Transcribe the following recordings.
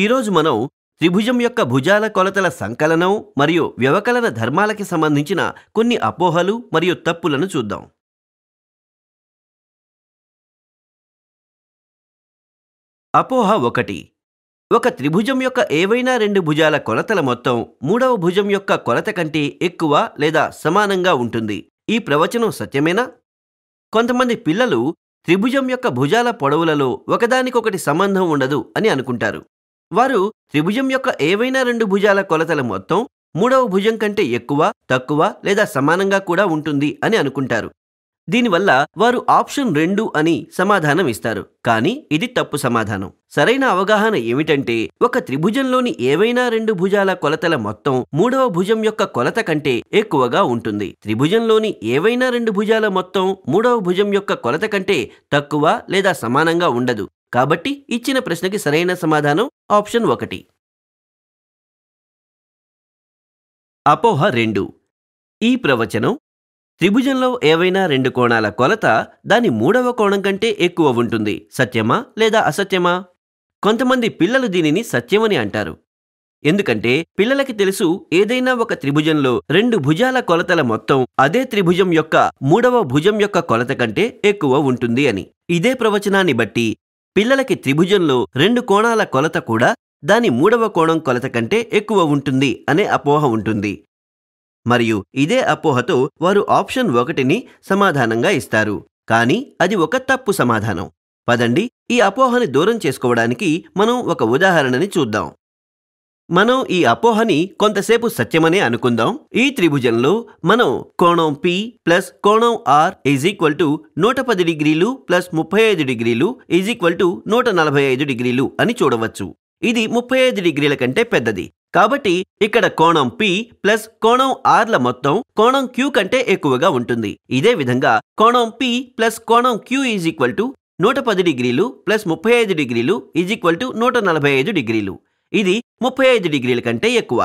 ఈరోజు మనం త్రిభుజం యొక్క భుజాల కొలతల సంకలనం మరియు వ్యవకలన ధర్మాలకి సంబంధించిన కొన్ని అపోహలు మరియు తప్పులను చూద్దాం అపోహ ఒకటి ఒక త్రిభుజం యొక్క ఏవైనా రెండు భుజాల కొలతల మొత్తం మూడవ భుజం యొక్క కొలత కంటే ఎక్కువ లేదా సమానంగా ఉంటుంది ఈ ప్రవచనం సత్యమేనా కొంతమంది పిల్లలు త్రిభుజం యొక్క భుజాల పొడవులలో ఒకదానికొకటి సంబంధం ఉండదు అని అనుకుంటారు వారు త్రిభుజం యొక్క ఏవైనా రెండు భుజాల కొలతల మొత్తం మూడవ భుజం కంటే ఎక్కువ తక్కువ లేదా సమానంగా కూడా ఉంటుంది అని అనుకుంటారు దీనివల్ల వారు ఆప్షన్ రెండు అని సమాధానం ఇస్తారు కానీ ఇది తప్పు సమాధానం సరైన అవగాహన ఏమిటంటే ఒక త్రిభుజంలోని ఏవైనా రెండు భుజాల కొలతల మొత్తం మూడవ భుజం యొక్క కొలత కంటే ఎక్కువగా ఉంటుంది త్రిభుజంలోని ఏవైనా రెండు భుజాల మొత్తం మూడవ భుజం యొక్క కొలత కంటే తక్కువ లేదా సమానంగా ఉండదు కాబట్టి ఇచ్చిన ప్రశ్నకి సరైన సమాధానం ఆప్షన్ ఒకటి అపోహ రెండు ఈ ప్రవచనం త్రిభుజంలో ఏవైనా రెండు కోణాల కొలత దాని మూడవ కోణం కంటే ఎక్కువ ఉంటుంది సత్యమా లేదా అసత్యమా కొంతమంది పిల్లలు దీనిని సత్యమని అంటారు ఎందుకంటే పిల్లలకి తెలుసు ఏదైనా ఒక త్రిభుజంలో రెండు భుజాల కొలతల మొత్తం అదే త్రిభుజం యొక్క మూడవ భుజం యొక్క కొలత కంటే ఎక్కువ ఉంటుంది అని ఇదే ప్రవచనాన్ని బట్టి పిల్లలకి త్రిభుజంలో రెండు కోణాల కొలత కూడా దాని మూడవ కోణం కొలత కంటే ఎక్కువ ఉంటుంది అనే అపోహ ఉంటుంది మరియు ఇదే అపోహతో వారు ఆప్షన్ ఒకటిని సమాధానంగా ఇస్తారు కానీ అది ఒక తప్పు సమాధానం పదండి ఈ అపోహని దూరం చేసుకోవడానికి మనం ఒక ఉదాహరణని చూద్దాం మనం ఈ అపోహని కొంతసేపు సత్యమనే అనుకుందాం ఈ త్రిభుజంలో మనం కోణం పి ప్లస్ కోణం ఆర్ ఈజ్ ఈక్వల్ టు నూట పది డిగ్రీలు ప్లస్ ముప్పై ఐదు డిగ్రీలు ఈజ్ ఈక్వల్ టు నూట నలభై ఐదు డిగ్రీలు అని చూడవచ్చు ఇది ముప్పై ఐదు డిగ్రీల కంటే పెద్దది కాబట్టి ఇక్కడ కోణం పి ప్లస్ కోణం ఆర్ల మొత్తం కోణం క్యూ కంటే ఎక్కువగా ఉంటుంది ఇదే విధంగా కోణం పి ప్లస్ కోణం క్యూ ఈజ్ ఈక్వల్ టు నూట పది డిగ్రీలు ప్లస్ ముప్పై ఐదు డిగ్రీలు ఈజ్ ఈక్వల్ టు నూట నలభై ఐదు డిగ్రీలు ఇది ముప్పై ఐదు డిగ్రీల కంటే ఎక్కువ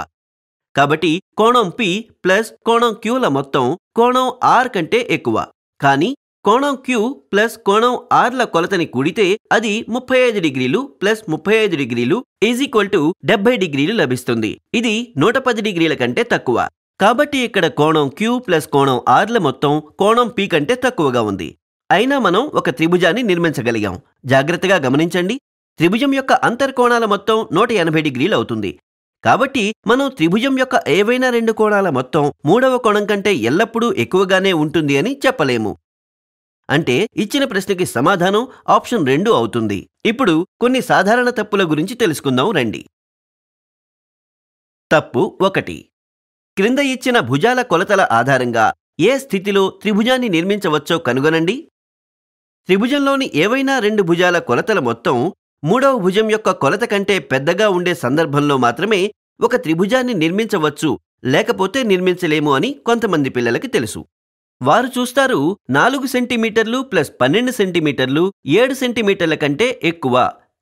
కాబట్టి కోణం పి ప్లస్ కోణం క్యూల మొత్తం కోణం ఆర్ కంటే ఎక్కువ కానీ కోణం క్యూ ప్లస్ కోణం ఆర్ల కొలతని కూడితే అది ముప్పై ఐదు డిగ్రీలు ప్లస్ ముప్పై ఐదు డిగ్రీలు ఈజ్ ఈక్వల్ టు డెబ్బై డిగ్రీలు లభిస్తుంది ఇది నూట పది డిగ్రీల కంటే తక్కువ కాబట్టి ఇక్కడ కోణం క్యూ ప్లస్ కోణం ఆర్ల మొత్తం కోణం పి కంటే తక్కువగా ఉంది అయినా మనం ఒక త్రిభుజాన్ని నిర్మించగలిగాం జాగ్రత్తగా గమనించండి త్రిభుజం యొక్క అంతర్కోణాల మొత్తం నూట ఎనభై డిగ్రీలు అవుతుంది కాబట్టి మనం త్రిభుజం యొక్క ఏవైనా రెండు కోణాల మొత్తం మూడవ కోణం కంటే ఎల్లప్పుడూ ఎక్కువగానే ఉంటుంది అని చెప్పలేము అంటే ఇచ్చిన ప్రశ్నకి సమాధానం ఆప్షన్ రెండు అవుతుంది ఇప్పుడు కొన్ని సాధారణ తప్పుల గురించి తెలుసుకుందాం రండి తప్పు ఒకటి క్రింద ఇచ్చిన భుజాల కొలతల ఆధారంగా ఏ స్థితిలో త్రిభుజాన్ని నిర్మించవచ్చో కనుగొనండి త్రిభుజంలోని ఏవైనా రెండు భుజాల కొలతల మొత్తం మూడవ భుజం యొక్క కొలత కంటే పెద్దగా ఉండే సందర్భంలో మాత్రమే ఒక త్రిభుజాన్ని నిర్మించవచ్చు లేకపోతే నిర్మించలేము అని కొంతమంది పిల్లలకి తెలుసు వారు చూస్తారు నాలుగు సెంటీమీటర్లు ప్లస్ పన్నెండు సెంటీమీటర్లు ఏడు సెంటీమీటర్ల కంటే ఎక్కువ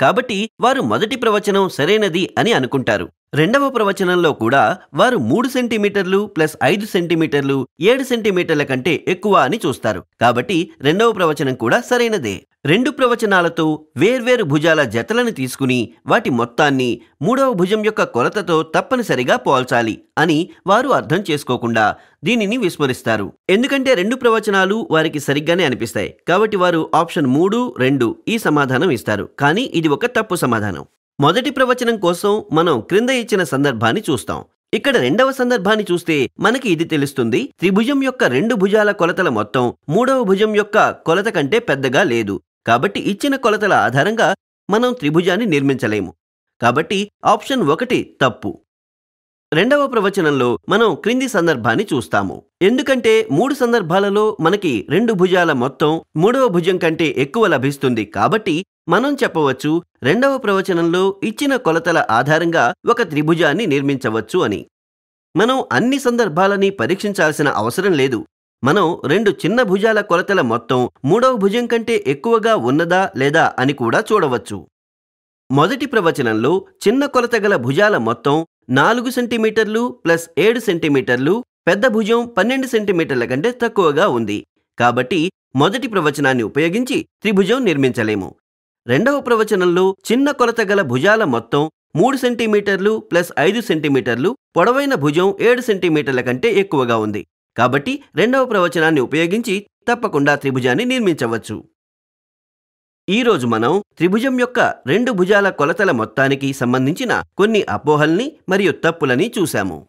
కాబట్టి వారు మొదటి ప్రవచనం సరైనది అని అనుకుంటారు రెండవ ప్రవచనంలో కూడా వారు మూడు సెంటీమీటర్లు ప్లస్ ఐదు సెంటీమీటర్లు ఏడు సెంటీమీటర్ల కంటే ఎక్కువ అని చూస్తారు కాబట్టి రెండవ ప్రవచనం కూడా సరైనదే రెండు ప్రవచనాలతో వేర్వేరు భుజాల జతలను తీసుకుని వాటి మొత్తాన్ని మూడవ భుజం యొక్క కొలతతో తప్పనిసరిగా పోల్చాలి అని వారు అర్థం చేసుకోకుండా దీనిని విస్మరిస్తారు ఎందుకంటే రెండు ప్రవచనాలు వారికి సరిగ్గానే అనిపిస్తాయి కాబట్టి వారు ఆప్షన్ మూడు రెండు ఈ సమాధానం ఇస్తారు కానీ ఇది ఒక తప్పు సమాధానం మొదటి ప్రవచనం కోసం మనం క్రింద ఇచ్చిన సందర్భాన్ని చూస్తాం ఇక్కడ రెండవ సందర్భాన్ని చూస్తే మనకి ఇది తెలుస్తుంది త్రిభుజం యొక్క రెండు భుజాల కొలతల మొత్తం మూడవ భుజం యొక్క కొలత కంటే పెద్దగా లేదు కాబట్టి ఇచ్చిన కొలతల ఆధారంగా మనం త్రిభుజాన్ని నిర్మించలేము కాబట్టి ఆప్షన్ ఒకటి తప్పు రెండవ ప్రవచనంలో మనం క్రింది సందర్భాన్ని చూస్తాము ఎందుకంటే మూడు సందర్భాలలో మనకి రెండు భుజాల మొత్తం మూడవ భుజం కంటే ఎక్కువ లభిస్తుంది కాబట్టి మనం చెప్పవచ్చు రెండవ ప్రవచనంలో ఇచ్చిన కొలతల ఆధారంగా ఒక త్రిభుజాన్ని నిర్మించవచ్చు అని మనం అన్ని సందర్భాలని పరీక్షించాల్సిన అవసరం లేదు మనం రెండు చిన్న భుజాల కొలతల మొత్తం మూడవ భుజం కంటే ఎక్కువగా ఉన్నదా లేదా అని కూడా చూడవచ్చు మొదటి ప్రవచనంలో చిన్న కొలత గల భుజాల మొత్తం నాలుగు సెంటీమీటర్లు ప్లస్ ఏడు సెంటీమీటర్లు పెద్ద భుజం పన్నెండు సెంటీమీటర్ల కంటే తక్కువగా ఉంది కాబట్టి మొదటి ప్రవచనాన్ని ఉపయోగించి త్రిభుజం నిర్మించలేము రెండవ ప్రవచనంలో చిన్న కొలత గల భుజాల మొత్తం మూడు సెంటీమీటర్లు ప్లస్ ఐదు సెంటీమీటర్లు పొడవైన భుజం ఏడు సెంటీమీటర్ల కంటే ఎక్కువగా ఉంది కాబట్టి రెండవ ప్రవచనాన్ని ఉపయోగించి తప్పకుండా త్రిభుజాన్ని నిర్మించవచ్చు ఈరోజు మనం త్రిభుజం యొక్క రెండు భుజాల కొలతల మొత్తానికి సంబంధించిన కొన్ని అపోహల్ని మరియు తప్పులని చూశాము